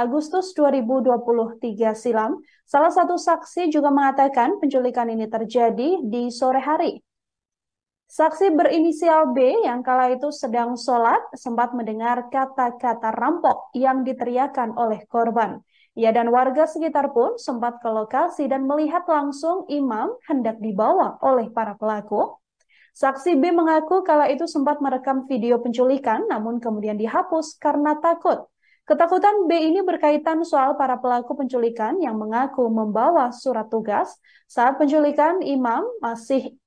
Agustus 2023 silam, salah satu saksi juga mengatakan penculikan ini terjadi di sore hari. Saksi berinisial B yang kala itu sedang sholat sempat mendengar kata-kata rampok yang diteriakan oleh korban. Ia dan warga sekitar pun sempat ke lokasi dan melihat langsung imam hendak dibawa oleh para pelaku. Saksi B mengaku kala itu sempat merekam video penculikan namun kemudian dihapus karena takut. Ketakutan B ini berkaitan soal para pelaku penculikan yang mengaku membawa surat tugas saat penculikan imam masih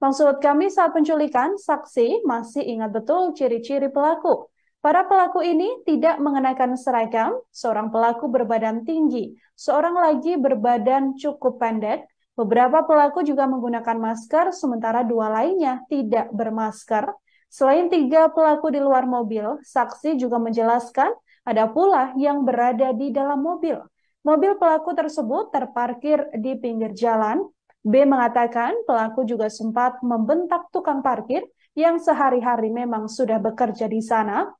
maksud kami saat penculikan saksi masih ingat betul ciri-ciri pelaku. Para pelaku ini tidak mengenakan seragam, seorang pelaku berbadan tinggi, seorang lagi berbadan cukup pendek, beberapa pelaku juga menggunakan masker sementara dua lainnya tidak bermasker. Selain tiga pelaku di luar mobil, saksi juga menjelaskan ada pula yang berada di dalam mobil. Mobil pelaku tersebut terparkir di pinggir jalan. B mengatakan pelaku juga sempat membentak tukang parkir yang sehari-hari memang sudah bekerja di sana.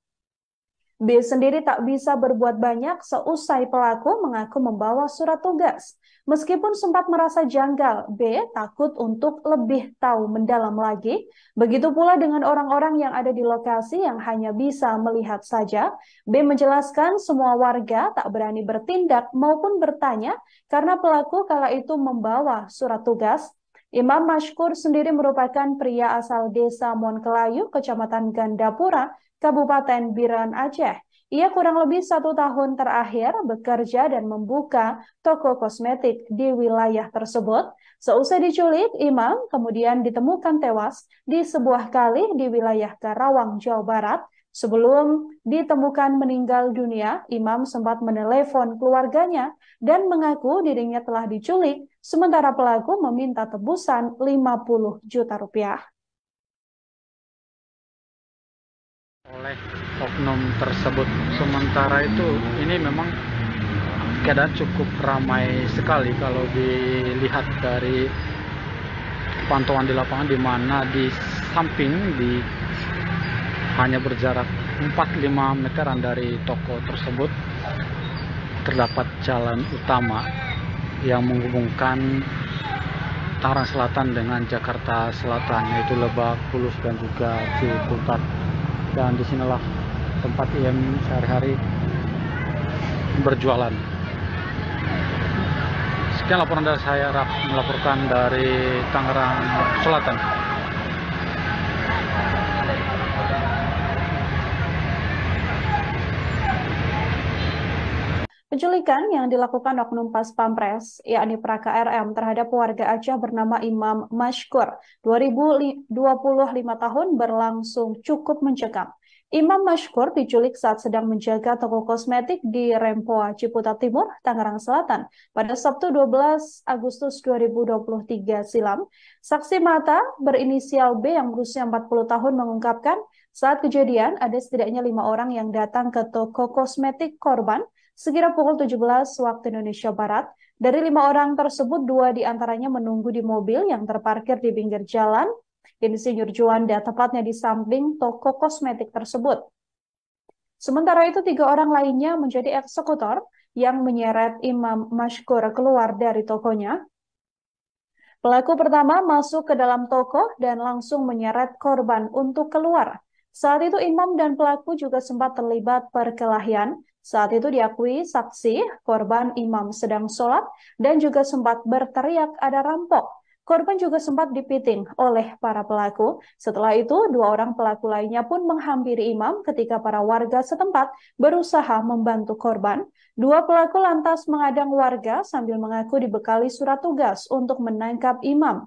B sendiri tak bisa berbuat banyak seusai pelaku mengaku membawa surat tugas. Meskipun sempat merasa janggal, B takut untuk lebih tahu mendalam lagi. Begitu pula dengan orang-orang yang ada di lokasi yang hanya bisa melihat saja. B menjelaskan semua warga tak berani bertindak maupun bertanya karena pelaku kala itu membawa surat tugas Imam Mashkur sendiri merupakan pria asal desa Monkelayu, Kecamatan Gandapura, Kabupaten Biran Aceh. Ia kurang lebih satu tahun terakhir bekerja dan membuka toko kosmetik di wilayah tersebut. Seusai diculik, Imam kemudian ditemukan tewas di sebuah kali di wilayah Karawang, Jawa Barat. Sebelum ditemukan meninggal dunia, Imam sempat menelepon keluarganya dan mengaku dirinya telah diculik, sementara pelaku meminta tebusan 50 juta rupiah. Oleh oknum tersebut sementara itu ini memang keadaan cukup ramai sekali kalau dilihat dari pantauan di lapangan di mana di samping di hanya berjarak 4-5 meteran dari toko tersebut terdapat jalan utama yang menghubungkan Tangerang Selatan dengan Jakarta Selatan yaitu Lebak, Bulus dan juga Cikutat dan disinilah tempat yang sehari-hari berjualan. Sekian laporan dari saya, Raf, melaporkan dari Tangerang Selatan. Penculikan yang dilakukan oknum pas pampres, yakni Praka RM terhadap warga Aceh bernama Imam Mashkur, 2025 tahun berlangsung cukup mencekam. Imam Mashkur diculik saat sedang menjaga toko kosmetik di Rempoa, Ciputat Timur, Tangerang Selatan pada Sabtu 12 Agustus 2023 silam. Saksi mata berinisial B yang berusia 40 tahun mengungkapkan saat kejadian ada setidaknya lima orang yang datang ke toko kosmetik korban sekira pukul 17 waktu Indonesia Barat. Dari lima orang tersebut, dua diantaranya menunggu di mobil yang terparkir di pinggir jalan insinyur Juanda, tepatnya di samping toko kosmetik tersebut. Sementara itu, tiga orang lainnya menjadi eksekutor yang menyeret Imam Mashkur keluar dari tokonya. Pelaku pertama masuk ke dalam toko dan langsung menyeret korban untuk keluar. Saat itu imam dan pelaku juga sempat terlibat perkelahian. Saat itu diakui saksi, korban imam sedang sholat dan juga sempat berteriak ada rampok. Korban juga sempat dipiting oleh para pelaku. Setelah itu, dua orang pelaku lainnya pun menghampiri imam ketika para warga setempat berusaha membantu korban. Dua pelaku lantas mengadang warga sambil mengaku dibekali surat tugas untuk menangkap imam.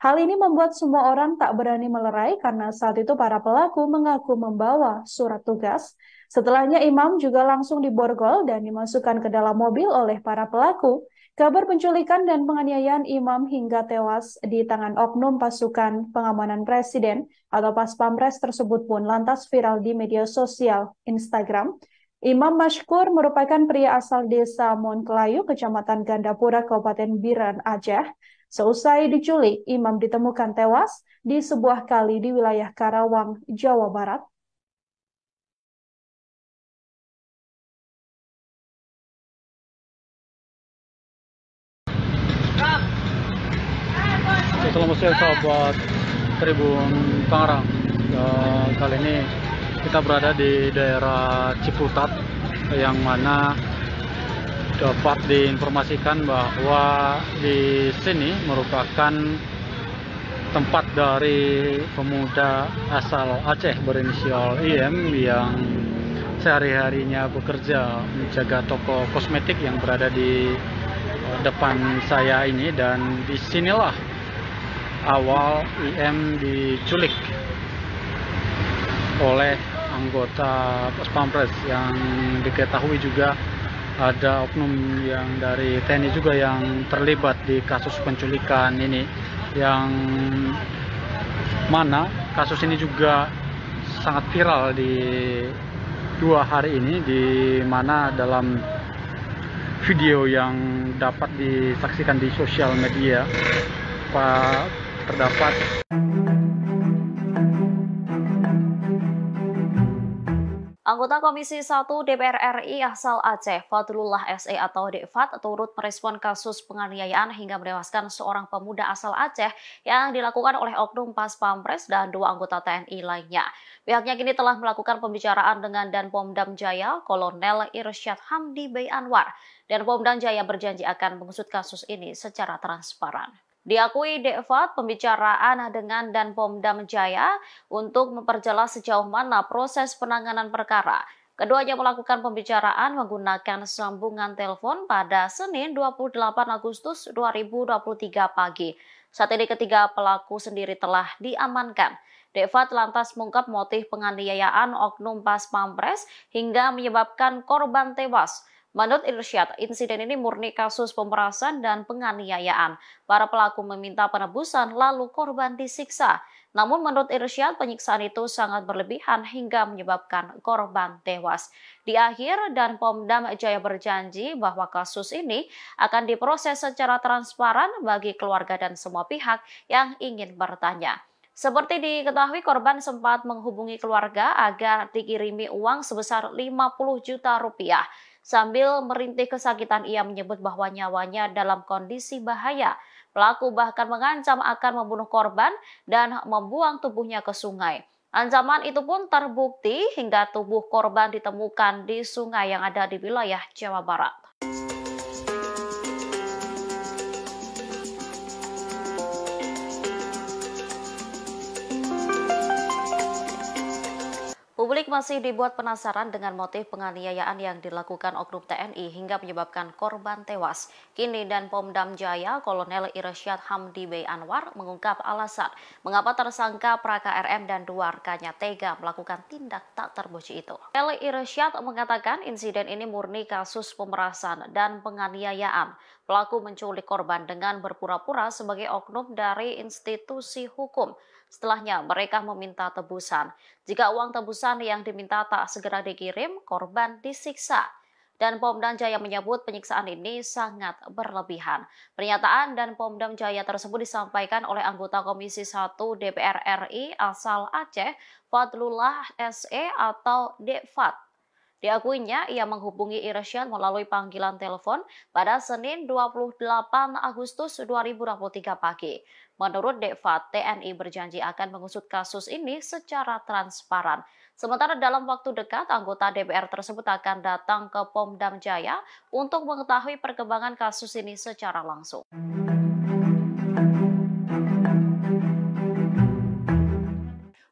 Hal ini membuat semua orang tak berani melerai karena saat itu para pelaku mengaku membawa surat tugas. Setelahnya imam juga langsung diborgol dan dimasukkan ke dalam mobil oleh para pelaku. Kabar penculikan dan penganiayaan imam hingga tewas di tangan oknum pasukan pengamanan presiden atau pas pampres tersebut pun lantas viral di media sosial Instagram. Imam Mashkur merupakan pria asal desa Monkelayu, kecamatan Gandapura, Kabupaten Biran, Aceh. Seusai diculik, Imam ditemukan tewas di sebuah kali di wilayah Karawang, Jawa Barat buat Tribun Tangerang. e, kali ini kita berada di daerah Ciputat yang mana dapat diinformasikan bahwa di sini merupakan tempat dari pemuda asal Aceh berinisial IM yang sehari-harinya bekerja menjaga toko kosmetik yang berada di eh, depan saya ini dan disinilah awal IM diculik oleh anggota Pos Pampres yang diketahui juga ada oknum yang dari TNI juga yang terlibat di kasus penculikan ini yang mana kasus ini juga sangat viral di dua hari ini di mana dalam video yang dapat disaksikan di sosial media Pak terdapat Anggota Komisi 1 DPR RI asal Aceh, Fadlullah SE atau Dekfat, turut merespon kasus penganiayaan hingga menewaskan seorang pemuda asal Aceh yang dilakukan oleh Oknum Pas Pampres dan dua anggota TNI lainnya. Pihaknya kini telah melakukan pembicaraan dengan Dan Dam Jaya, Kolonel Irsyad Hamdi Bey Anwar. Dan Dam Jaya berjanji akan mengusut kasus ini secara transparan. Diakui Devat, pembicaraan dengan dan Pomdam Jaya untuk memperjelas sejauh mana proses penanganan perkara. Keduanya melakukan pembicaraan menggunakan sambungan telepon pada Senin 28 Agustus 2023 pagi. Saat ini ketiga pelaku sendiri telah diamankan. Devat lantas mengungkap motif penganiayaan Oknum Pas Pampres hingga menyebabkan korban tewas. Menurut Irsyad, insiden ini murni kasus pemerasan dan penganiayaan. Para pelaku meminta penebusan lalu korban disiksa. Namun menurut Irsyad, penyiksaan itu sangat berlebihan hingga menyebabkan korban tewas. Di akhir, dan Pomdam Jaya berjanji bahwa kasus ini akan diproses secara transparan bagi keluarga dan semua pihak yang ingin bertanya. Seperti diketahui, korban sempat menghubungi keluarga agar dikirimi uang sebesar 50 juta rupiah. Sambil merintih kesakitan, ia menyebut bahwa nyawanya dalam kondisi bahaya. Pelaku bahkan mengancam akan membunuh korban dan membuang tubuhnya ke sungai. Ancaman itu pun terbukti hingga tubuh korban ditemukan di sungai yang ada di wilayah Jawa Barat. Publik masih dibuat penasaran dengan motif penganiayaan yang dilakukan Oknum TNI hingga menyebabkan korban tewas. Kini dan Pomdam Jaya, Kolonel Irsyad Hamdi Bey Anwar mengungkap alasan mengapa tersangka Praka RM dan dua rekannya tega melakukan tindak tak terpuji itu. Kolonel Irsyad mengatakan insiden ini murni kasus pemerasan dan penganiayaan. Pelaku menculik korban dengan berpura-pura sebagai oknum dari institusi hukum. Setelahnya, mereka meminta tebusan. Jika uang tebusan yang diminta tak segera dikirim, korban disiksa dan Pomdam Jaya menyebut penyiksaan ini sangat berlebihan. Pernyataan dan Pomdam Jaya tersebut disampaikan oleh anggota Komisi 1 DPR RI asal Aceh, Fadlullah SE atau Defat. Diakuinya, ia menghubungi Irsyad melalui panggilan telepon pada Senin 28 Agustus 2023 pagi. Menurut Deva, TNI berjanji akan mengusut kasus ini secara transparan. Sementara dalam waktu dekat, anggota DPR tersebut akan datang ke Pomdam Jaya untuk mengetahui perkembangan kasus ini secara langsung.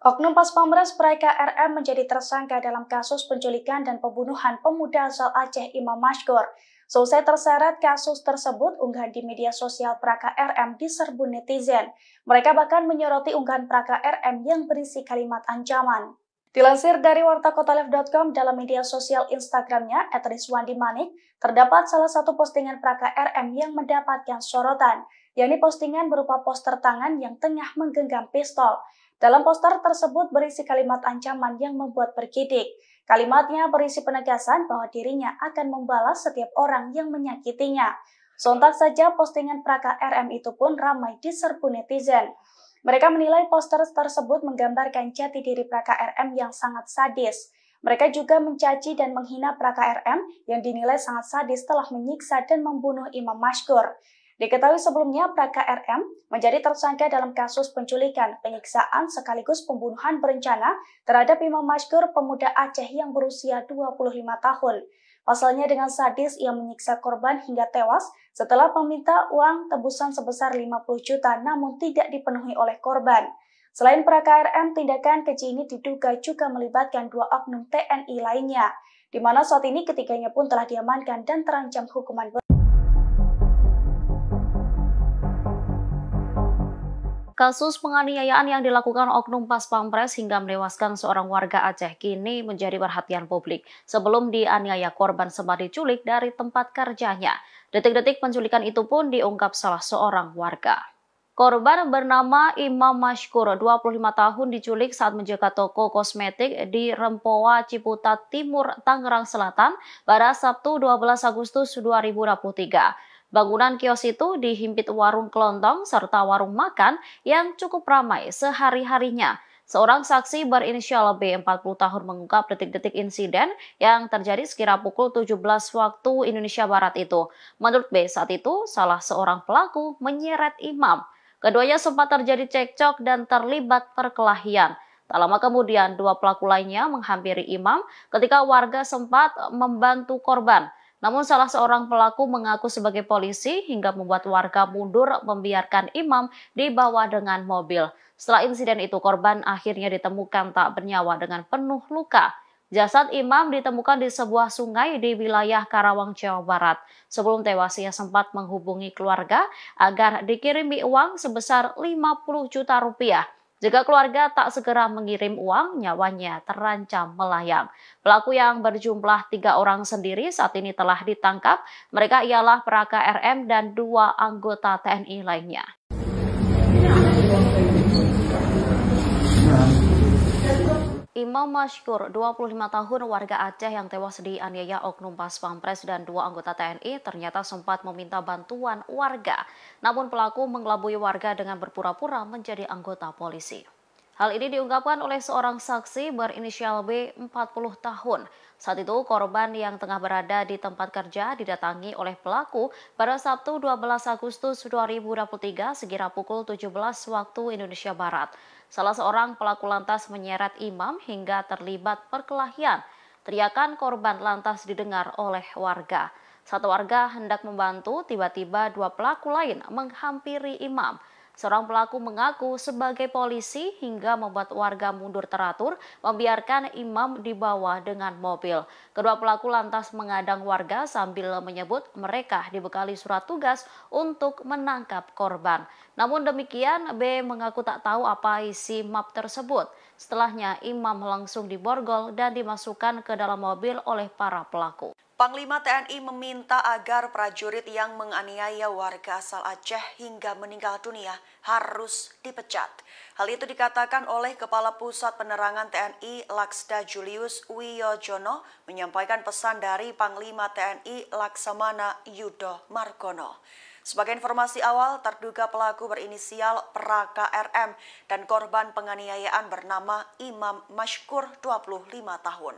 Oknum Pas Pamres Praika RM menjadi tersangka dalam kasus penculikan dan pembunuhan pemuda asal Aceh Imam Mashgor. Selesai terseret kasus tersebut, unggahan di media sosial Praka RM diserbu netizen. Mereka bahkan menyoroti unggahan Praka RM yang berisi kalimat ancaman. Dilansir dari wartakotalev.com dalam media sosial Instagramnya, Wandi Manik, terdapat salah satu postingan Praka RM yang mendapatkan sorotan, yakni postingan berupa poster tangan yang tengah menggenggam pistol. Dalam poster tersebut berisi kalimat ancaman yang membuat berkidik. Kalimatnya berisi penegasan bahwa dirinya akan membalas setiap orang yang menyakitinya. Sontak saja postingan Praka RM itu pun ramai diserbu netizen. Mereka menilai poster tersebut menggambarkan jati diri Praka RM yang sangat sadis. Mereka juga mencaci dan menghina Praka RM yang dinilai sangat sadis telah menyiksa dan membunuh Imam Mashkur. Diketahui sebelumnya Praka RM menjadi tersangka dalam kasus penculikan, penyiksaan sekaligus pembunuhan berencana terhadap Imam Mashkur pemuda Aceh yang berusia 25 tahun. Pasalnya dengan sadis ia menyiksa korban hingga tewas setelah meminta uang tebusan sebesar 50 juta namun tidak dipenuhi oleh korban. Selain Praka RM, tindakan keji ini diduga juga melibatkan dua oknum TNI lainnya, di mana saat ini ketiganya pun telah diamankan dan terancam hukuman berat. Kasus penganiayaan yang dilakukan Oknum Pas Pampres hingga menewaskan seorang warga Aceh kini menjadi perhatian publik. Sebelum dianiaya korban sempat diculik dari tempat kerjanya. Detik-detik penculikan itu pun diungkap salah seorang warga. Korban bernama Imam Mashkur, 25 tahun diculik saat menjaga toko kosmetik di Rempoa, Ciputat Timur, Tangerang Selatan pada Sabtu 12 Agustus 2023. Bangunan kios itu dihimpit warung kelontong serta warung makan yang cukup ramai sehari-harinya. Seorang saksi berinisial B 40 tahun mengungkap detik-detik insiden yang terjadi sekira pukul 17 waktu Indonesia Barat itu. Menurut B, saat itu salah seorang pelaku menyeret imam. Keduanya sempat terjadi cekcok dan terlibat perkelahian. Tak lama kemudian, dua pelaku lainnya menghampiri imam ketika warga sempat membantu korban. Namun salah seorang pelaku mengaku sebagai polisi hingga membuat warga mundur membiarkan imam dibawa dengan mobil. Setelah insiden itu korban akhirnya ditemukan tak bernyawa dengan penuh luka. Jasad imam ditemukan di sebuah sungai di wilayah Karawang, Jawa Barat. Sebelum tewas, ia sempat menghubungi keluarga agar dikirimi uang sebesar 50 juta rupiah. Jika keluarga tak segera mengirim uang, nyawanya terancam melayang. Pelaku yang berjumlah tiga orang sendiri saat ini telah ditangkap. Mereka ialah peraka RM dan dua anggota TNI lainnya. Imam Mashkur, 25 tahun warga Aceh yang tewas di aniaya oknum pas pampres dan dua anggota TNI ternyata sempat meminta bantuan warga. Namun pelaku mengelabui warga dengan berpura-pura menjadi anggota polisi. Hal ini diungkapkan oleh seorang saksi berinisial B 40 tahun. Saat itu korban yang tengah berada di tempat kerja didatangi oleh pelaku pada Sabtu 12 Agustus 2023 sekira pukul 17 waktu Indonesia Barat. Salah seorang pelaku lantas menyeret imam hingga terlibat perkelahian. Teriakan korban lantas didengar oleh warga. Satu warga hendak membantu, tiba-tiba dua pelaku lain menghampiri imam. Seorang pelaku mengaku sebagai polisi hingga membuat warga mundur teratur membiarkan imam dibawa dengan mobil. Kedua pelaku lantas mengadang warga sambil menyebut mereka dibekali surat tugas untuk menangkap korban. Namun demikian B mengaku tak tahu apa isi map tersebut. Setelahnya imam langsung diborgol dan dimasukkan ke dalam mobil oleh para pelaku. Panglima TNI meminta agar prajurit yang menganiaya warga asal Aceh hingga meninggal dunia harus dipecat. Hal itu dikatakan oleh Kepala Pusat Penerangan TNI Laksda Julius Wiyojono menyampaikan pesan dari Panglima TNI Laksamana Yudo Margono. Sebagai informasi awal, terduga pelaku berinisial Praka RM dan korban penganiayaan bernama Imam Mashkur 25 tahun.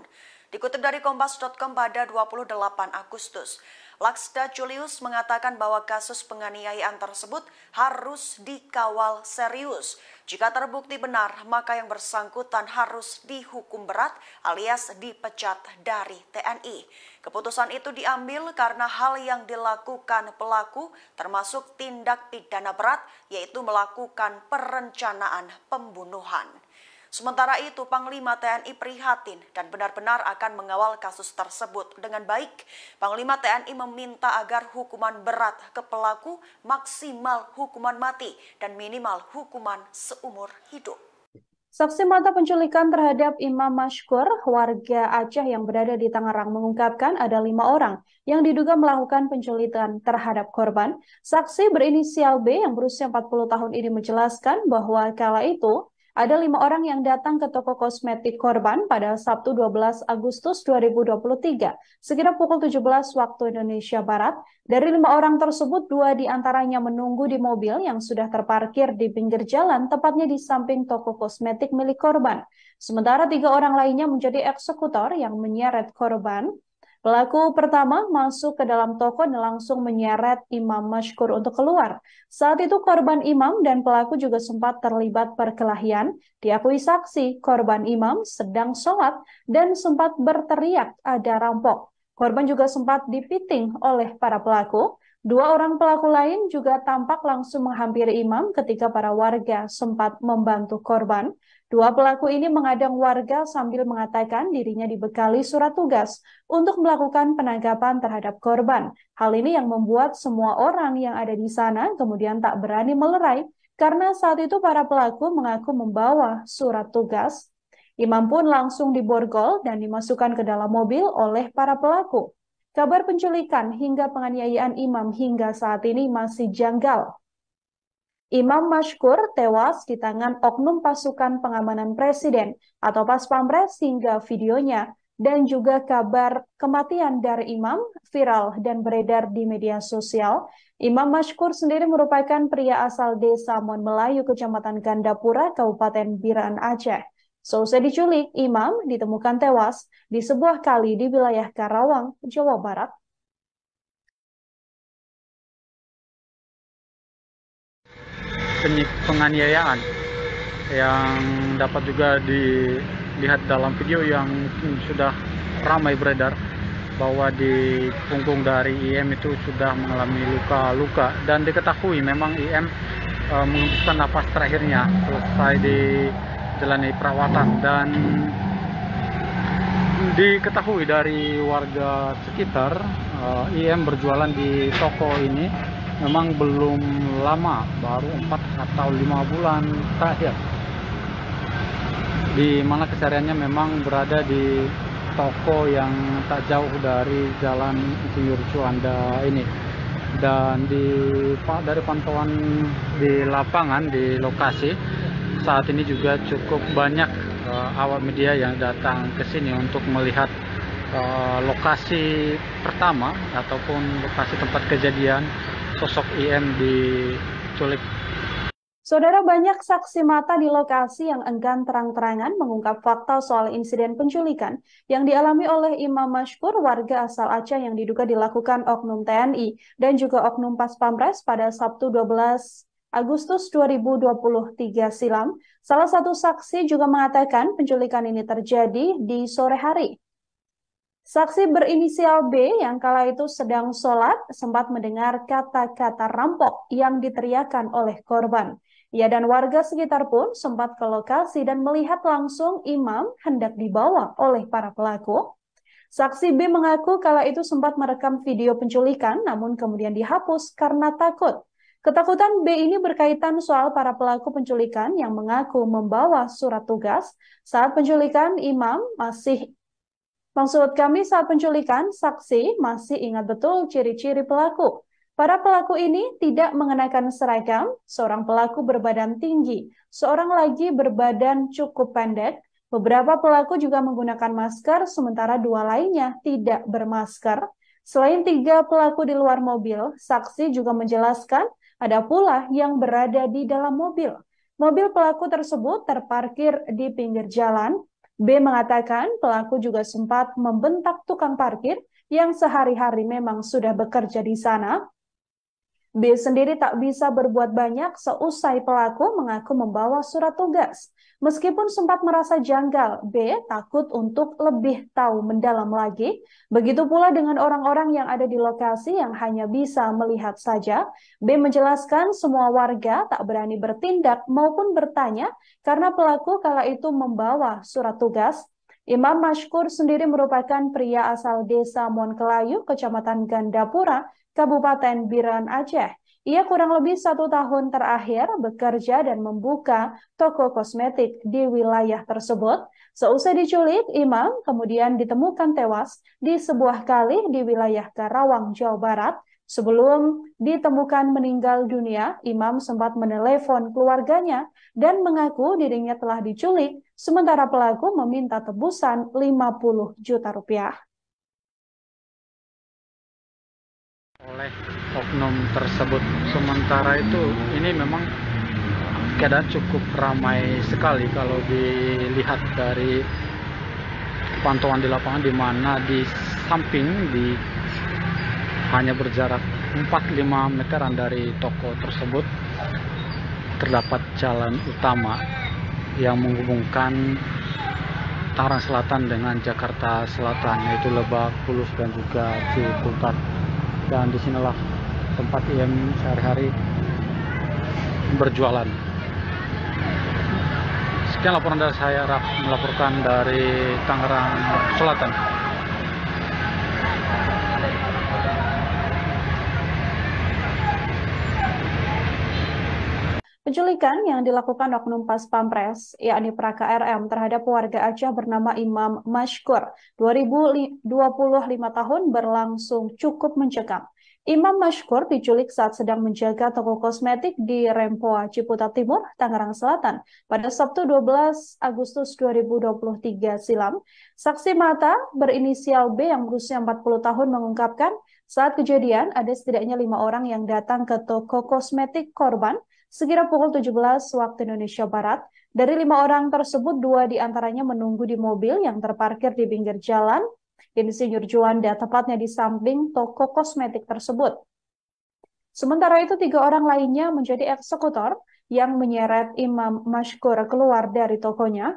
Dikutip dari Kompas.com pada 28 Agustus, Laksda Julius mengatakan bahwa kasus penganiayaan tersebut harus dikawal serius. Jika terbukti benar, maka yang bersangkutan harus dihukum berat alias dipecat dari TNI. Keputusan itu diambil karena hal yang dilakukan pelaku termasuk tindak pidana berat yaitu melakukan perencanaan pembunuhan. Sementara itu, Panglima TNI prihatin dan benar-benar akan mengawal kasus tersebut dengan baik. Panglima TNI meminta agar hukuman berat ke pelaku maksimal hukuman mati dan minimal hukuman seumur hidup. Saksi mata penculikan terhadap Imam Mashkur, warga Aceh yang berada di Tangerang mengungkapkan ada lima orang yang diduga melakukan penculikan terhadap korban. Saksi berinisial B yang berusia 40 tahun ini menjelaskan bahwa kala itu ada lima orang yang datang ke toko kosmetik korban pada Sabtu 12 Agustus 2023, sekitar pukul 17 waktu Indonesia Barat. Dari lima orang tersebut, dua di antaranya menunggu di mobil yang sudah terparkir di pinggir jalan, tepatnya di samping toko kosmetik milik korban. Sementara tiga orang lainnya menjadi eksekutor yang menyeret korban Pelaku pertama masuk ke dalam toko dan langsung menyeret Imam Mashkur untuk keluar. Saat itu korban Imam dan pelaku juga sempat terlibat perkelahian. Diakui saksi, korban Imam sedang sholat dan sempat berteriak ada rampok. Korban juga sempat dipiting oleh para pelaku. Dua orang pelaku lain juga tampak langsung menghampiri imam ketika para warga sempat membantu korban. Dua pelaku ini mengadang warga sambil mengatakan dirinya dibekali surat tugas untuk melakukan penangkapan terhadap korban. Hal ini yang membuat semua orang yang ada di sana kemudian tak berani melerai karena saat itu para pelaku mengaku membawa surat tugas. Imam pun langsung diborgol dan dimasukkan ke dalam mobil oleh para pelaku. Kabar penculikan hingga penganiayaan imam hingga saat ini masih janggal Imam Mashkur tewas di tangan oknum pasukan pengamanan presiden atau pas pampres hingga videonya dan juga kabar kematian dari imam viral dan beredar di media sosial. Imam Mashkur sendiri merupakan pria asal desa Mon Melayu, Kecamatan Gandapura, Kabupaten Biran Aceh. Seusai diculik, imam ditemukan tewas di sebuah kali di wilayah Karawang, Jawa Barat penganiayaan yang dapat juga dilihat dalam video yang sudah ramai beredar bahwa di punggung dari IM itu sudah mengalami luka-luka dan diketahui memang IM e, menghembuskan nafas terakhirnya selesai di jalani perawatan dan diketahui dari warga sekitar e, IM berjualan di toko ini memang belum lama baru 4 atau 5 bulan terakhir di mana kesehariannya memang berada di toko yang tak jauh dari jalan Insinyur cuanda ini dan di dari pantauan di lapangan di lokasi saat ini juga cukup banyak uh, eh, awal media yang datang ke sini untuk melihat uh, lokasi pertama ataupun lokasi tempat kejadian sosok IM diculik. Saudara banyak saksi mata di lokasi yang enggan terang-terangan mengungkap fakta soal insiden penculikan yang dialami oleh Imam Mashkur warga asal Aceh yang diduga dilakukan Oknum TNI dan juga Oknum Pas Pampres pada Sabtu 12 Agustus 2023 silam. Salah satu saksi juga mengatakan penculikan ini terjadi di sore hari Saksi berinisial B yang kala itu sedang sholat sempat mendengar kata-kata rampok yang diteriakan oleh korban. Ia dan warga sekitar pun sempat ke lokasi dan melihat langsung imam hendak dibawa oleh para pelaku. Saksi B mengaku kala itu sempat merekam video penculikan namun kemudian dihapus karena takut. Ketakutan B ini berkaitan soal para pelaku penculikan yang mengaku membawa surat tugas. Saat penculikan, imam masih Maksud kami saat penculikan, saksi masih ingat betul ciri-ciri pelaku. Para pelaku ini tidak mengenakan seragam, seorang pelaku berbadan tinggi, seorang lagi berbadan cukup pendek, beberapa pelaku juga menggunakan masker, sementara dua lainnya tidak bermasker. Selain tiga pelaku di luar mobil, saksi juga menjelaskan ada pula yang berada di dalam mobil. Mobil pelaku tersebut terparkir di pinggir jalan, B mengatakan pelaku juga sempat membentak tukang parkir yang sehari-hari memang sudah bekerja di sana. B sendiri tak bisa berbuat banyak seusai pelaku mengaku membawa surat tugas. Meskipun sempat merasa janggal, B takut untuk lebih tahu mendalam lagi. Begitu pula dengan orang-orang yang ada di lokasi yang hanya bisa melihat saja. B menjelaskan semua warga tak berani bertindak maupun bertanya karena pelaku kala itu membawa surat tugas Imam Mashkur sendiri merupakan pria asal desa Monkelayu, Kecamatan Gandapura, Kabupaten Biran Aceh. Ia kurang lebih satu tahun terakhir bekerja dan membuka toko kosmetik di wilayah tersebut. Seusai diculik, Imam kemudian ditemukan tewas di sebuah kali di wilayah Karawang, Jawa Barat. Sebelum ditemukan meninggal dunia, Imam sempat menelepon keluarganya dan mengaku dirinya telah diculik, sementara pelaku meminta tebusan 50 juta rupiah. Oleh oknum tersebut sementara itu ini memang keadaan cukup ramai sekali kalau dilihat dari pantauan di lapangan di mana di samping di hanya berjarak 4-5 meteran dari toko tersebut terdapat jalan utama yang menghubungkan Tangerang Selatan dengan Jakarta Selatan yaitu Lebak, Bulus dan juga Ciputat dan disinilah tempat yang sehari-hari berjualan. Sekian laporan dari saya, Raf, melaporkan dari Tangerang Selatan. Penculikan yang dilakukan oknum pas pampres, yakni Praka RM terhadap warga Aceh bernama Imam Mashkur, 2025 tahun berlangsung cukup mencekam. Imam Mashkur diculik saat sedang menjaga toko kosmetik di Rempoa, Ciputa Timur, Tangerang Selatan pada Sabtu 12 Agustus 2023 silam. Saksi mata berinisial B yang berusia 40 tahun mengungkapkan saat kejadian ada setidaknya lima orang yang datang ke toko kosmetik korban sekira pukul 17 waktu Indonesia Barat. Dari lima orang tersebut, dua diantaranya menunggu di mobil yang terparkir di pinggir jalan insinyur Juanda, tepatnya di samping toko kosmetik tersebut. Sementara itu, tiga orang lainnya menjadi eksekutor yang menyeret Imam Mashkur keluar dari tokonya.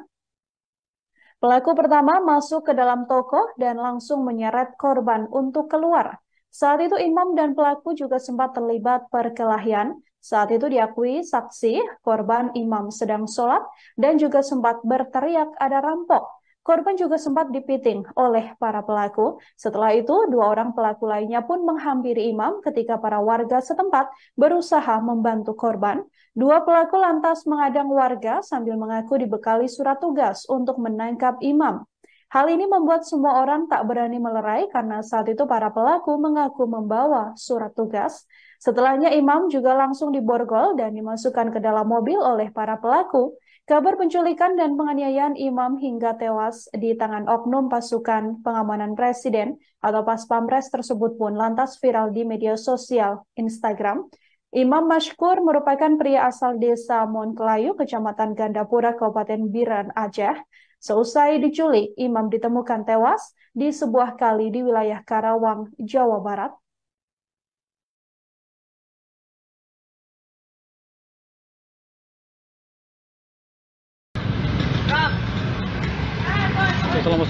Pelaku pertama masuk ke dalam toko dan langsung menyeret korban untuk keluar. Saat itu imam dan pelaku juga sempat terlibat perkelahian. Saat itu diakui saksi korban imam sedang sholat dan juga sempat berteriak ada rampok. Korban juga sempat dipiting oleh para pelaku. Setelah itu, dua orang pelaku lainnya pun menghampiri imam ketika para warga setempat berusaha membantu korban. Dua pelaku lantas mengadang warga sambil mengaku dibekali surat tugas untuk menangkap imam. Hal ini membuat semua orang tak berani melerai karena saat itu para pelaku mengaku membawa surat tugas. Setelahnya imam juga langsung diborgol dan dimasukkan ke dalam mobil oleh para pelaku. Kabar penculikan dan penganiayaan imam hingga tewas di tangan oknum pasukan pengamanan presiden atau pas pamres tersebut pun lantas viral di media sosial Instagram. Imam Mashkur merupakan pria asal desa Monkelayu, kecamatan Gandapura, Kabupaten Biran, Aceh. Seusai diculik, Imam ditemukan tewas di sebuah kali di wilayah Karawang, Jawa Barat.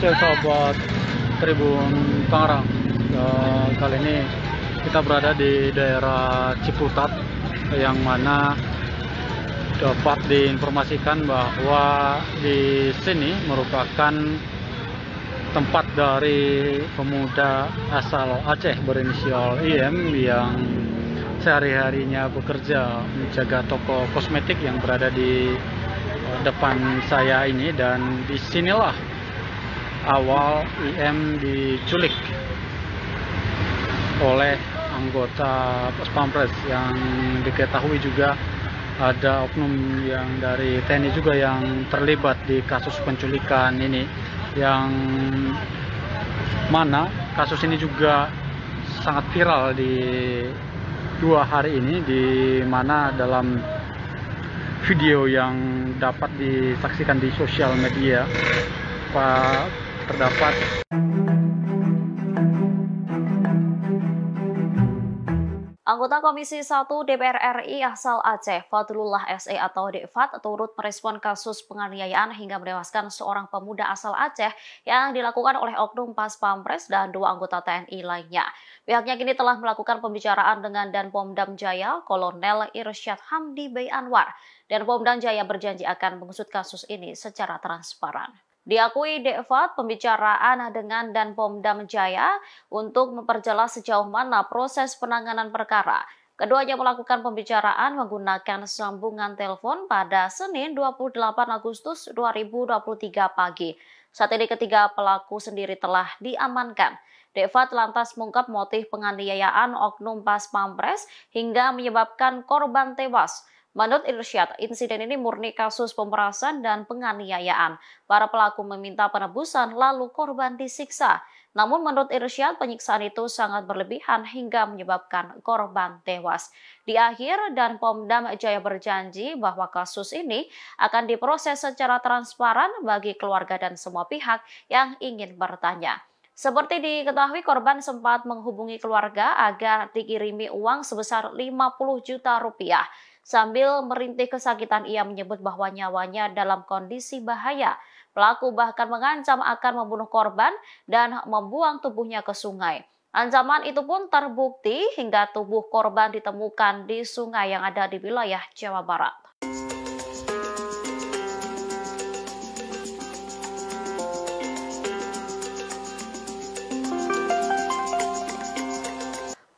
Sosial sahabat Tribun Tangerang. e, kali ini kita berada di daerah Ciputat yang mana dapat diinformasikan bahwa di sini merupakan tempat dari pemuda asal Aceh berinisial IM yang sehari-harinya bekerja menjaga toko kosmetik yang berada di eh, depan saya ini dan disinilah awal IM diculik oleh anggota Pos Pampres yang diketahui juga ada oknum yang dari TNI juga yang terlibat di kasus penculikan ini yang mana kasus ini juga sangat viral di dua hari ini di mana dalam video yang dapat disaksikan di sosial media Pak terdapat Anggota Komisi 1 DPR RI asal Aceh, Fadlullah SE atau Dekfat, turut merespon kasus penganiayaan hingga menewaskan seorang pemuda asal Aceh yang dilakukan oleh Oknum Pas Pampres dan dua anggota TNI lainnya. Pihaknya kini telah melakukan pembicaraan dengan Danpomdam Jaya, Kolonel Irsyad Hamdi Bey Anwar. Danpomdam Jaya berjanji akan mengusut kasus ini secara transparan. Diakui Devat, pembicaraan dengan dan Pomdam Jaya untuk memperjelas sejauh mana proses penanganan perkara. Keduanya melakukan pembicaraan menggunakan sambungan telepon pada Senin 28 Agustus 2023 pagi. Saat ini ketiga pelaku sendiri telah diamankan. Devat lantas mengungkap motif penganiayaan Oknum Pas Pampres hingga menyebabkan korban tewas. Menurut Irsyad, insiden ini murni kasus pemerasan dan penganiayaan. Para pelaku meminta penebusan lalu korban disiksa. Namun menurut Irsyad, penyiksaan itu sangat berlebihan hingga menyebabkan korban tewas. Di akhir, dan Pomdam Jaya berjanji bahwa kasus ini akan diproses secara transparan bagi keluarga dan semua pihak yang ingin bertanya. Seperti diketahui, korban sempat menghubungi keluarga agar dikirimi uang sebesar 50 juta rupiah. Sambil merintih kesakitan, ia menyebut bahwa nyawanya dalam kondisi bahaya. Pelaku bahkan mengancam akan membunuh korban dan membuang tubuhnya ke sungai. Ancaman itu pun terbukti hingga tubuh korban ditemukan di sungai yang ada di wilayah Jawa Barat.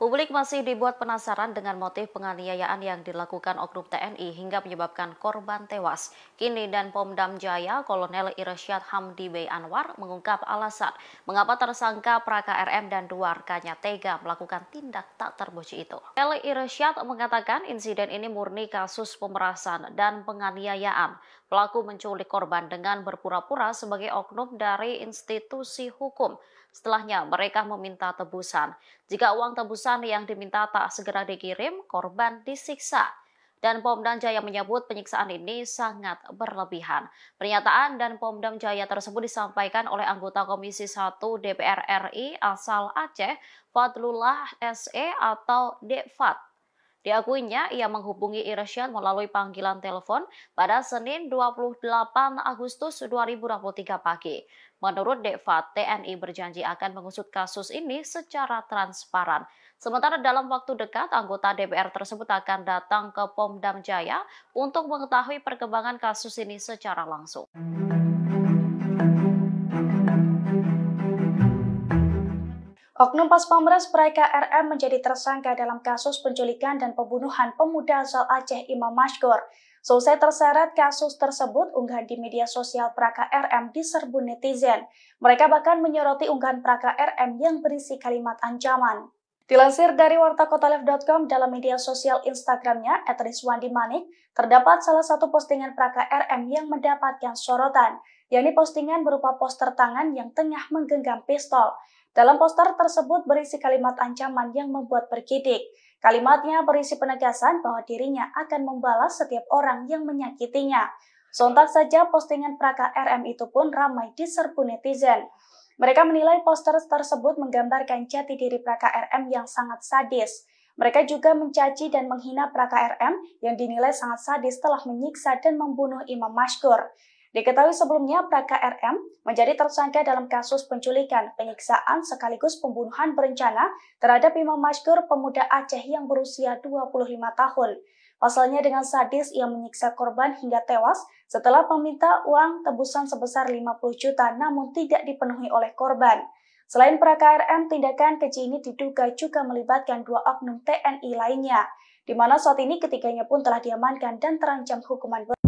Publik masih dibuat penasaran dengan motif penganiayaan yang dilakukan Oknum TNI hingga menyebabkan korban tewas. Kini dan Pomdam Jaya, Kolonel Irsyad Hamdi Bey Anwar mengungkap alasan mengapa tersangka Praka RM dan dua rekannya tega melakukan tindak tak terpuji itu. Kolonel Irsyad mengatakan insiden ini murni kasus pemerasan dan penganiayaan. Pelaku menculik korban dengan berpura-pura sebagai oknum dari institusi hukum. Setelahnya, mereka meminta tebusan. Jika uang tebusan yang diminta tak segera dikirim, korban disiksa dan Pomdam Jaya menyebut penyiksaan ini sangat berlebihan. Pernyataan dan Pomdam Jaya tersebut disampaikan oleh anggota Komisi 1 DPR RI asal Aceh, Fadlullah SE atau Defat. Diakuinya, ia menghubungi Irsyad melalui panggilan telepon pada Senin 28 Agustus 2023 pagi. Menurut Deva, TNI berjanji akan mengusut kasus ini secara transparan. Sementara dalam waktu dekat, anggota DPR tersebut akan datang ke Pomdam Jaya untuk mengetahui perkembangan kasus ini secara langsung. Oknum Pas Pamres Praika RM menjadi tersangka dalam kasus penculikan dan pembunuhan pemuda asal Aceh Imam Mashkur. Selesai terseret kasus tersebut, unggahan di media sosial Praka RM diserbu netizen. Mereka bahkan menyoroti unggahan Praka RM yang berisi kalimat ancaman. Dilansir dari wartakotalev.com, dalam media sosial Instagramnya, Wandi Manik, terdapat salah satu postingan Praka RM yang mendapatkan sorotan, yakni postingan berupa poster tangan yang tengah menggenggam pistol. Dalam poster tersebut berisi kalimat ancaman yang membuat berkidik. Kalimatnya berisi penegasan bahwa dirinya akan membalas setiap orang yang menyakitinya. Sontak saja postingan Praka RM itu pun ramai diserbu netizen. Mereka menilai poster tersebut menggambarkan jati diri Praka RM yang sangat sadis. Mereka juga mencaci dan menghina Praka RM yang dinilai sangat sadis telah menyiksa dan membunuh Imam Mashkur. Diketahui sebelumnya Praka RM menjadi tersangka dalam kasus penculikan, penyiksaan sekaligus pembunuhan berencana terhadap Imam Masyur pemuda Aceh yang berusia 25 tahun. Pasalnya dengan sadis ia menyiksa korban hingga tewas setelah meminta uang tebusan sebesar 50 juta namun tidak dipenuhi oleh korban. Selain Praka RM, tindakan keji ini diduga juga melibatkan dua oknum TNI lainnya, di mana saat ini ketiganya pun telah diamankan dan terancam hukuman berat.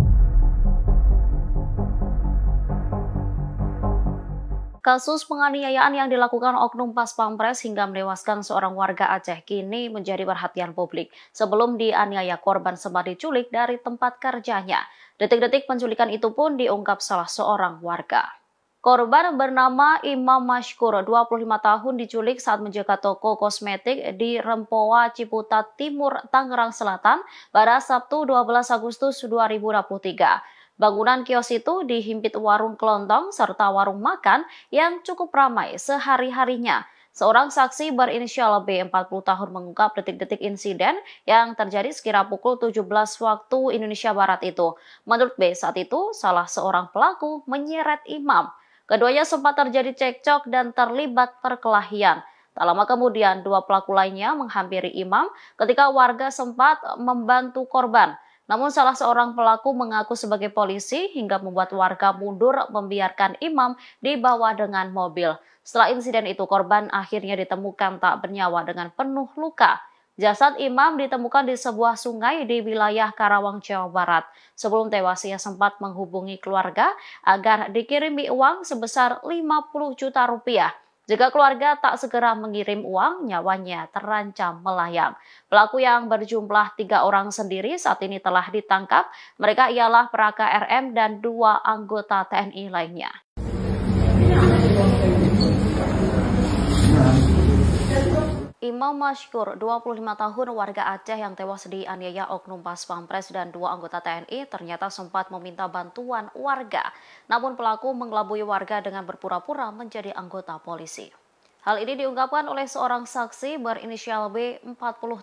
Kasus penganiayaan yang dilakukan Oknum Pas Pampres hingga menewaskan seorang warga Aceh kini menjadi perhatian publik. Sebelum dianiaya korban sempat diculik dari tempat kerjanya. Detik-detik penculikan itu pun diungkap salah seorang warga. Korban bernama Imam Mashkur, 25 tahun diculik saat menjaga toko kosmetik di Rempoa, Ciputat Timur, Tangerang Selatan pada Sabtu 12 Agustus 2023. Bangunan kios itu dihimpit warung kelontong serta warung makan yang cukup ramai sehari-harinya. Seorang saksi berinisial B 40 tahun mengungkap detik-detik insiden yang terjadi sekira pukul 17 waktu Indonesia Barat itu. Menurut B, saat itu salah seorang pelaku menyeret imam. Keduanya sempat terjadi cekcok dan terlibat perkelahian. Tak lama kemudian, dua pelaku lainnya menghampiri imam ketika warga sempat membantu korban. Namun salah seorang pelaku mengaku sebagai polisi hingga membuat warga mundur membiarkan imam dibawa dengan mobil. Setelah insiden itu korban akhirnya ditemukan tak bernyawa dengan penuh luka. Jasad imam ditemukan di sebuah sungai di wilayah Karawang, Jawa Barat. Sebelum tewas, ia sempat menghubungi keluarga agar dikirimi uang sebesar 50 juta rupiah. Jika keluarga tak segera mengirim uang, nyawanya terancam melayang. Pelaku yang berjumlah tiga orang sendiri saat ini telah ditangkap. Mereka ialah Praka RM dan dua anggota TNI lainnya. Imam Mashkur, 25 tahun warga Aceh yang tewas di aniaya oknum pas pampres dan dua anggota TNI ternyata sempat meminta bantuan warga. Namun pelaku mengelabui warga dengan berpura-pura menjadi anggota polisi. Hal ini diungkapkan oleh seorang saksi berinisial B 40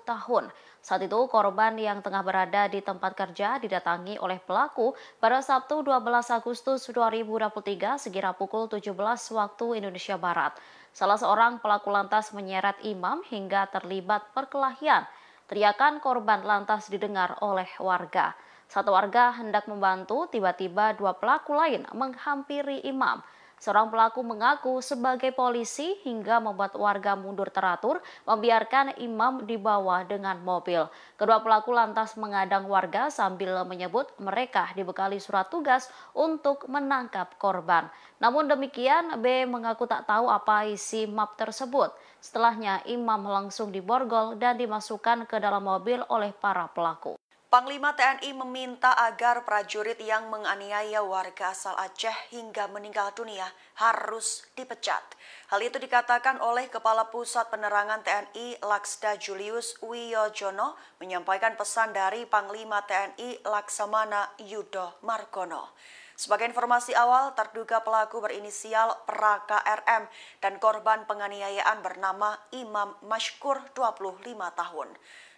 tahun. Saat itu korban yang tengah berada di tempat kerja didatangi oleh pelaku pada Sabtu 12 Agustus 2023 sekira pukul 17 waktu Indonesia Barat. Salah seorang pelaku lantas menyeret imam hingga terlibat perkelahian. Teriakan korban lantas didengar oleh warga. Satu warga hendak membantu, tiba-tiba dua pelaku lain menghampiri imam. Seorang pelaku mengaku sebagai polisi hingga membuat warga mundur teratur, membiarkan imam dibawa dengan mobil. Kedua pelaku lantas mengadang warga sambil menyebut mereka dibekali surat tugas untuk menangkap korban. Namun demikian, B mengaku tak tahu apa isi map tersebut. Setelahnya, imam langsung diborgol dan dimasukkan ke dalam mobil oleh para pelaku. Panglima TNI meminta agar prajurit yang menganiaya warga asal Aceh hingga meninggal dunia harus dipecat. Hal itu dikatakan oleh Kepala Pusat Penerangan TNI Laksda Julius Wiyojono menyampaikan pesan dari Panglima TNI Laksamana Yudo Margono. Sebagai informasi awal, terduga pelaku berinisial Praka RM dan korban penganiayaan bernama Imam Mashkur 25 tahun.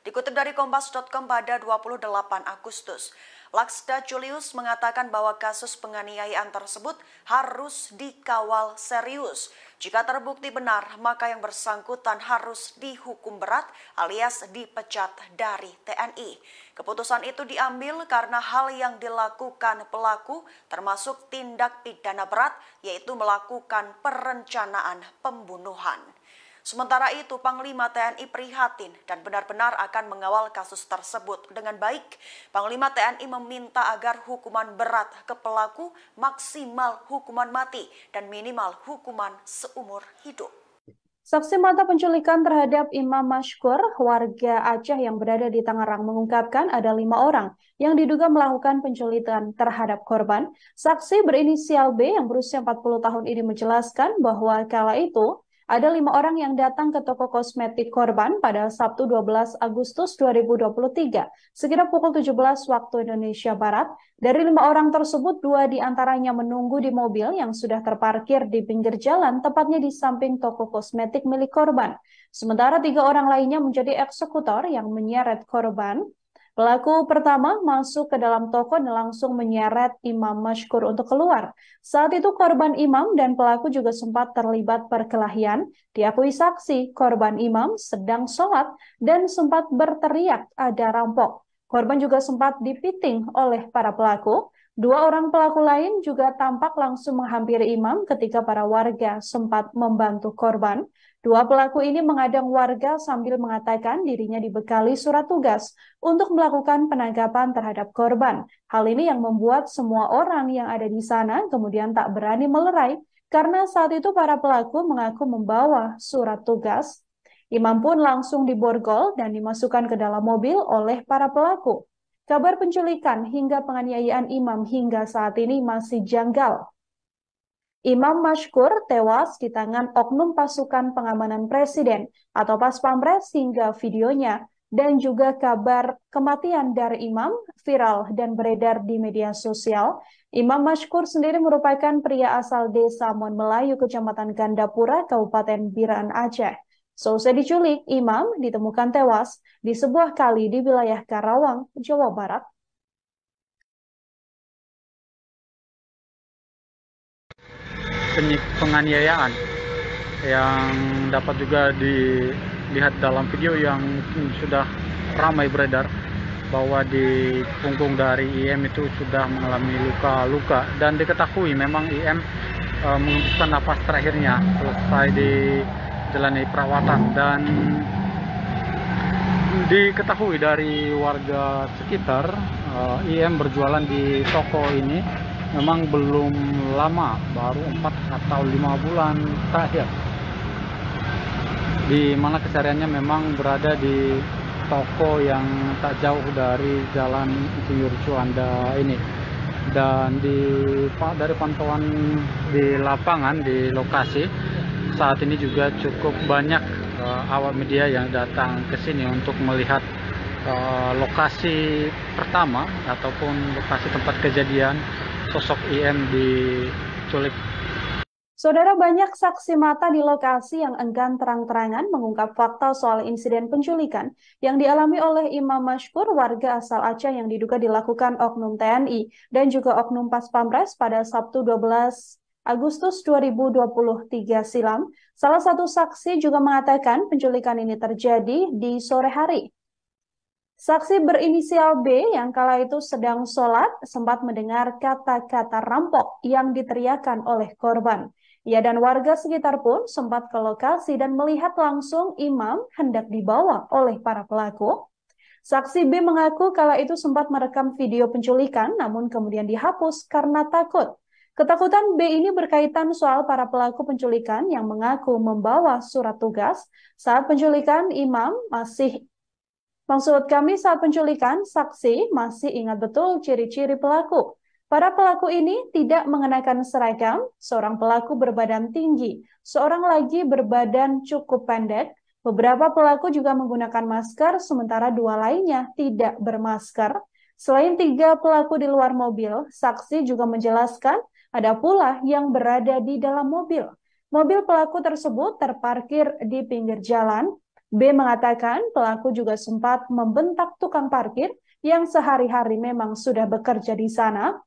Dikutip dari Kompas.com pada 28 Agustus, Laksda Julius mengatakan bahwa kasus penganiayaan tersebut harus dikawal serius. Jika terbukti benar, maka yang bersangkutan harus dihukum berat alias dipecat dari TNI. Keputusan itu diambil karena hal yang dilakukan pelaku termasuk tindak pidana berat yaitu melakukan perencanaan pembunuhan. Sementara itu, Panglima TNI prihatin dan benar-benar akan mengawal kasus tersebut dengan baik. Panglima TNI meminta agar hukuman berat ke pelaku maksimal hukuman mati dan minimal hukuman seumur hidup. Saksi mata penculikan terhadap Imam Mashkur, warga Aceh yang berada di Tangerang, mengungkapkan ada lima orang yang diduga melakukan penculikan terhadap korban. Saksi berinisial B yang berusia 40 tahun ini menjelaskan bahwa kala itu ada lima orang yang datang ke toko kosmetik korban pada Sabtu 12 Agustus 2023, sekitar pukul 17 waktu Indonesia Barat. Dari lima orang tersebut, dua di antaranya menunggu di mobil yang sudah terparkir di pinggir jalan, tepatnya di samping toko kosmetik milik korban. Sementara tiga orang lainnya menjadi eksekutor yang menyeret korban Pelaku pertama masuk ke dalam toko dan langsung menyeret Imam Mashkur untuk keluar. Saat itu korban Imam dan pelaku juga sempat terlibat perkelahian. Diakui saksi, korban Imam sedang sholat dan sempat berteriak ada rampok. Korban juga sempat dipiting oleh para pelaku. Dua orang pelaku lain juga tampak langsung menghampiri Imam ketika para warga sempat membantu korban. Dua pelaku ini mengadang warga sambil mengatakan dirinya dibekali surat tugas untuk melakukan penangkapan terhadap korban. Hal ini yang membuat semua orang yang ada di sana kemudian tak berani melerai karena saat itu para pelaku mengaku membawa surat tugas. Imam pun langsung diborgol dan dimasukkan ke dalam mobil oleh para pelaku. Kabar penculikan hingga penganiayaan imam hingga saat ini masih janggal Imam Mashkur tewas di tangan oknum pasukan pengamanan presiden atau pas pampres hingga videonya dan juga kabar kematian dari imam viral dan beredar di media sosial. Imam Mashkur sendiri merupakan pria asal desa Mon Melayu, Kecamatan Gandapura, Kabupaten Biran Aceh. Selesai diculik, imam ditemukan tewas di sebuah kali di wilayah Karawang, Jawa Barat penganiayaan yang dapat juga dilihat dalam video yang sudah ramai beredar bahwa di punggung dari IM itu sudah mengalami luka-luka dan diketahui memang IM e, menghembuskan nafas terakhirnya selesai di jalani perawatan dan diketahui dari warga sekitar e, IM berjualan di toko ini memang belum lama baru 4 atau lima bulan terakhir di mana kesehariannya memang berada di toko yang tak jauh dari jalan Insinyur Cuanda ini dan di dari pantauan di lapangan di lokasi saat ini juga cukup banyak uh, awak media yang datang ke sini untuk melihat uh, lokasi pertama ataupun lokasi tempat kejadian sosok IM diculik. Saudara banyak saksi mata di lokasi yang enggan terang-terangan mengungkap fakta soal insiden penculikan yang dialami oleh Imam Mashkur warga asal Aceh yang diduga dilakukan Oknum TNI dan juga Oknum Pas Pampres pada Sabtu 12 Agustus 2023 silam, salah satu saksi juga mengatakan penculikan ini terjadi di sore hari. Saksi berinisial B yang kala itu sedang sholat sempat mendengar kata-kata rampok yang diteriakan oleh korban. Ia dan warga sekitar pun sempat ke lokasi dan melihat langsung imam hendak dibawa oleh para pelaku. Saksi B mengaku kala itu sempat merekam video penculikan namun kemudian dihapus karena takut. Ketakutan B ini berkaitan soal para pelaku penculikan yang mengaku membawa surat tugas saat penculikan imam masih Maksud kami saat penculikan, saksi masih ingat betul ciri-ciri pelaku. Para pelaku ini tidak mengenakan seragam, seorang pelaku berbadan tinggi, seorang lagi berbadan cukup pendek, beberapa pelaku juga menggunakan masker, sementara dua lainnya tidak bermasker. Selain tiga pelaku di luar mobil, saksi juga menjelaskan ada pula yang berada di dalam mobil. Mobil pelaku tersebut terparkir di pinggir jalan, B mengatakan pelaku juga sempat membentak tukang parkir yang sehari-hari memang sudah bekerja di sana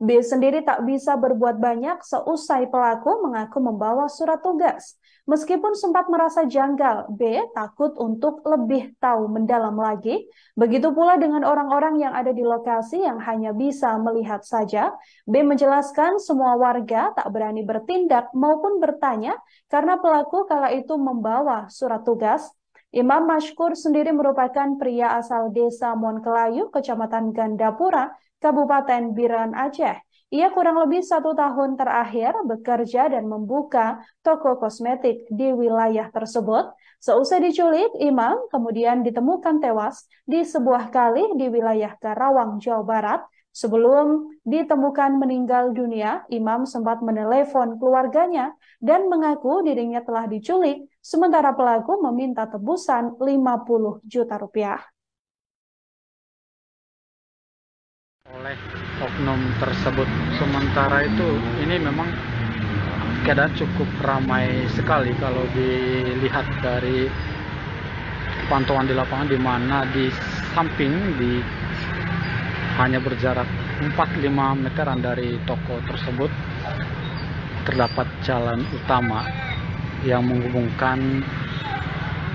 B sendiri tak bisa berbuat banyak seusai pelaku mengaku membawa surat tugas. Meskipun sempat merasa janggal, B takut untuk lebih tahu mendalam lagi. Begitu pula dengan orang-orang yang ada di lokasi yang hanya bisa melihat saja. B menjelaskan semua warga tak berani bertindak maupun bertanya karena pelaku kala itu membawa surat tugas Imam Mashkur sendiri merupakan pria asal desa Monkelayu, kecamatan Gandapura, Kabupaten Biran Aceh. Ia kurang lebih satu tahun terakhir bekerja dan membuka toko kosmetik di wilayah tersebut. Seusai diculik, Imam kemudian ditemukan tewas di sebuah kali di wilayah Karawang, Jawa Barat. Sebelum ditemukan meninggal dunia, Imam sempat menelepon keluarganya dan mengaku dirinya telah diculik, sementara pelaku meminta tebusan 50 juta rupiah. oleh oknum tersebut sementara itu ini memang keadaan cukup ramai sekali kalau dilihat dari pantauan di lapangan di mana di samping di hanya berjarak 4-5 meteran dari toko tersebut terdapat jalan utama yang menghubungkan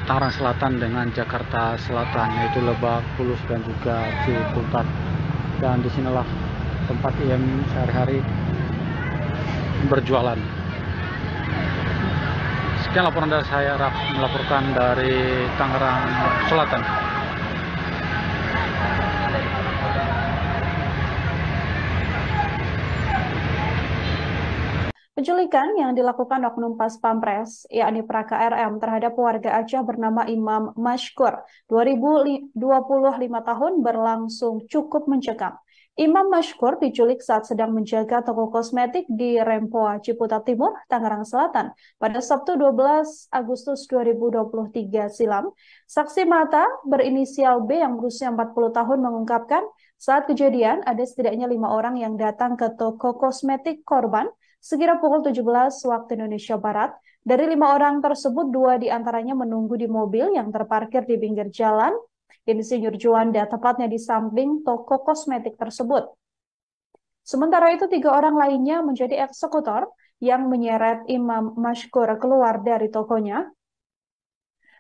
Tangerang Selatan dengan Jakarta Selatan yaitu Lebak, Bulus dan juga Ciputat dan disinilah tempat IM sehari-hari berjualan sekian laporan dari saya Raf melaporkan dari Tangerang Selatan Penculikan yang dilakukan oknum pas pampres, yakni Praka RM terhadap warga Aceh bernama Imam Mashkur, 2025 tahun berlangsung cukup mencekam. Imam Mashkur diculik saat sedang menjaga toko kosmetik di Rempoa, Ciputat Timur, Tangerang Selatan pada Sabtu 12 Agustus 2023 silam. Saksi mata berinisial B yang berusia 40 tahun mengungkapkan saat kejadian ada setidaknya lima orang yang datang ke toko kosmetik korban sekira pukul 17 waktu Indonesia Barat. Dari lima orang tersebut, dua diantaranya menunggu di mobil yang terparkir di pinggir jalan, Insinyur Juanda, tepatnya di samping toko kosmetik tersebut. Sementara itu, tiga orang lainnya menjadi eksekutor yang menyeret Imam Mashkur keluar dari tokonya.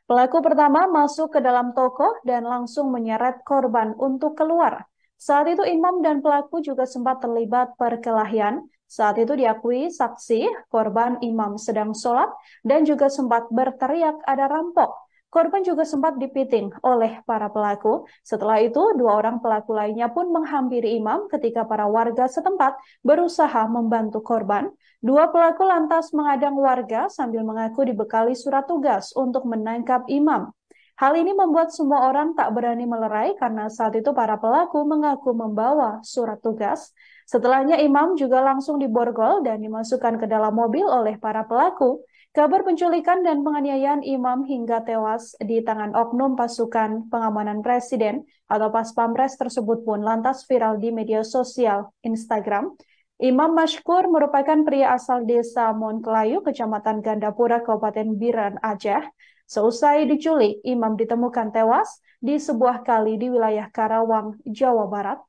Pelaku pertama masuk ke dalam toko dan langsung menyeret korban untuk keluar. Saat itu Imam dan pelaku juga sempat terlibat perkelahian saat itu diakui saksi korban imam sedang sholat dan juga sempat berteriak ada rampok. Korban juga sempat dipiting oleh para pelaku. Setelah itu, dua orang pelaku lainnya pun menghampiri imam ketika para warga setempat berusaha membantu korban. Dua pelaku lantas mengadang warga sambil mengaku dibekali surat tugas untuk menangkap imam. Hal ini membuat semua orang tak berani melerai karena saat itu para pelaku mengaku membawa surat tugas. Setelahnya Imam juga langsung diborgol dan dimasukkan ke dalam mobil oleh para pelaku. Kabar penculikan dan penganiayaan Imam hingga tewas di tangan oknum pasukan pengamanan presiden atau pas pampres tersebut pun lantas viral di media sosial Instagram. Imam Mashkur merupakan pria asal desa Monkelayu, kecamatan Gandapura, Kabupaten Biran, Aceh. Seusai diculik, Imam ditemukan tewas di sebuah kali di wilayah Karawang, Jawa Barat.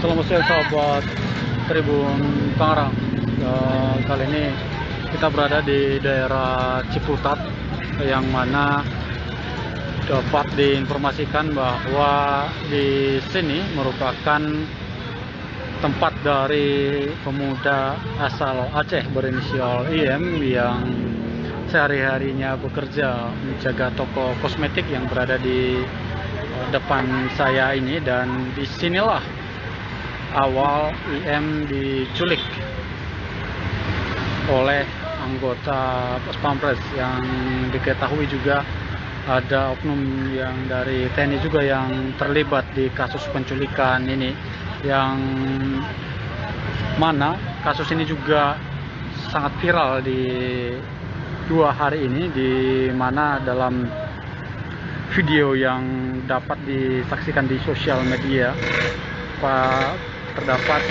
Selamat siang sahabat Tribun Tangerang. Eh, kali ini kita berada di daerah Ciputat yang mana dapat diinformasikan bahwa di sini merupakan tempat dari pemuda asal Aceh berinisial IM yang sehari-harinya bekerja menjaga toko kosmetik yang berada di eh, depan saya ini dan disinilah awal IM diculik oleh anggota pospampres yang diketahui juga ada oknum yang dari TNI juga yang terlibat di kasus penculikan ini yang mana kasus ini juga sangat viral di dua hari ini di mana dalam video yang dapat disaksikan di sosial media pak terdapat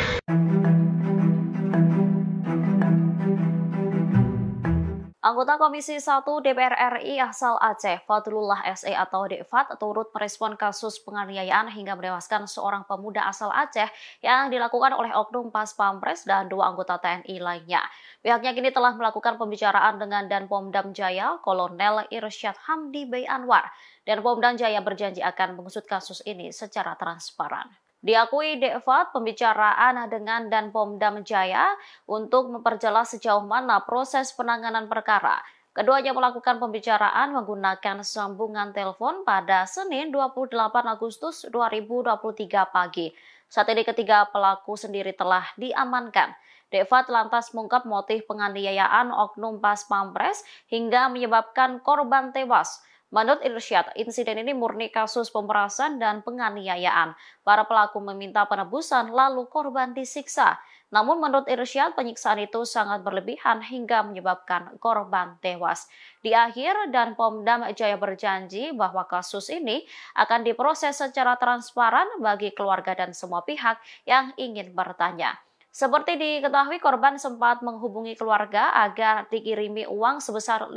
Anggota Komisi 1 DPR RI asal Aceh, Fadlullah SE atau Dekfat, turut merespon kasus penganiayaan hingga menewaskan seorang pemuda asal Aceh yang dilakukan oleh Oknum Pas Pampres dan dua anggota TNI lainnya. Pihaknya kini telah melakukan pembicaraan dengan dan Danpomdam Jaya, Kolonel Irsyad Hamdi Bey Anwar. Pomdam Jaya berjanji akan mengusut kasus ini secara transparan. Diakui Devat, pembicaraan dengan dan Pomdam Jaya untuk memperjelas sejauh mana proses penanganan perkara. Keduanya melakukan pembicaraan menggunakan sambungan telepon pada Senin 28 Agustus 2023 pagi. Saat ini ketiga pelaku sendiri telah diamankan. Devat lantas mengungkap motif penganiayaan Oknum Pas Pampres hingga menyebabkan korban tewas. Menurut Irsyad, insiden ini murni kasus pemerasan dan penganiayaan. Para pelaku meminta penebusan lalu korban disiksa. Namun menurut Irsyad, penyiksaan itu sangat berlebihan hingga menyebabkan korban tewas. Di akhir, dan Pomdam Jaya berjanji bahwa kasus ini akan diproses secara transparan bagi keluarga dan semua pihak yang ingin bertanya. Seperti diketahui, korban sempat menghubungi keluarga agar dikirimi uang sebesar 50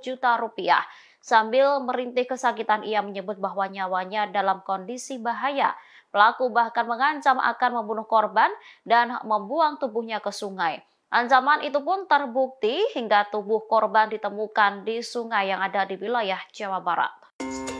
juta rupiah. Sambil merintih kesakitan, ia menyebut bahwa nyawanya dalam kondisi bahaya. Pelaku bahkan mengancam akan membunuh korban dan membuang tubuhnya ke sungai. Ancaman itu pun terbukti hingga tubuh korban ditemukan di sungai yang ada di wilayah Jawa Barat.